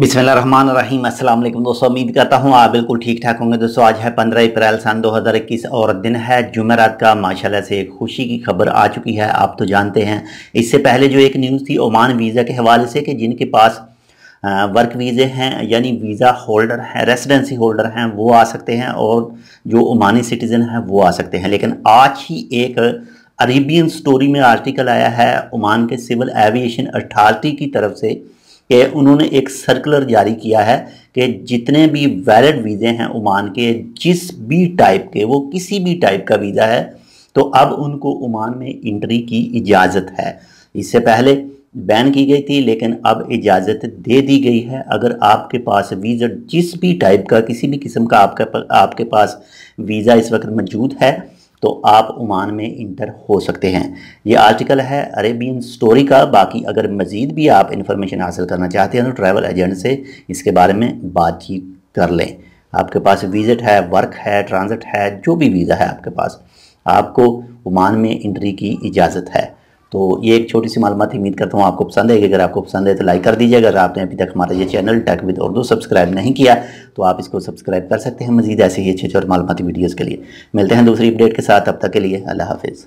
बिसमान रहीम अस्सलाम वालेकुम दोस्तों उम्मीद करता हूँ आप बिल्कुल ठीक ठाक होंगे दोस्तों आज है पंद्रह अप्रैल सन 2021 और दिन है जुमेरात का माशाल्लाह से एक खुशी की खबर आ चुकी है आप तो जानते हैं इससे पहले जो एक न्यूज़ थी ओमान वीज़ा के हवाले से कि जिनके पास वर्क वीज़े हैं यानी वीज़ा होल्डर हैं रेसिडेंसी होल्डर हैं वो आ सकते हैं और जो ओमानी सिटीज़न हैं वो आ सकते हैं लेकिन आज ही एक अरेबियन स्टोरी में आर्टिकल आया है ओमान के सिविल एविएशन अथॉरिटी की तरफ से कि उन्होंने एक सर्कुलर जारी किया है कि जितने भी वैलिड वीज़े हैं ओमान के जिस भी टाइप के वो किसी भी टाइप का वीज़ा है तो अब उनको ओमान में इंट्री की इजाज़त है इससे पहले बैन की गई थी लेकिन अब इजाज़त दे दी गई है अगर आपके पास वीज़ा जिस भी टाइप का किसी भी किस्म का आपका आपके पास वीज़ा इस वक्त मौजूद है तो आप ओमान में इंटर हो सकते हैं ये आर्टिकल है अरेबियन स्टोरी का बाकी अगर मज़ीद भी आप इन्फॉर्मेशन हासिल करना चाहते हैं तो ट्रैवल एजेंट से इसके बारे में बातचीत कर लें आपके पास विज़िट है वर्क है ट्रांज़िट है जो भी वीज़ा है आपके पास आपको ओमान में इंट्री की इजाज़त है तो ये एक छोटी सी मालूम उम्मीद करता हूँ आपको पसंद है अगर आपको पसंद है तो लाइक कर दीजिए अगर आपने अभी तक हमारा ये चैनल टक विद उर्दू सब्सक्राइब नहीं किया तो आप इसको सब्सक्राइब कर सकते हैं मजीद ऐसे ही अच्छे अच्छे और मालूमती वीडियोज़ के लिए मिलते हैं दूसरी अपडेट के साथ अब तक के लिए अल्लाह हाफिज़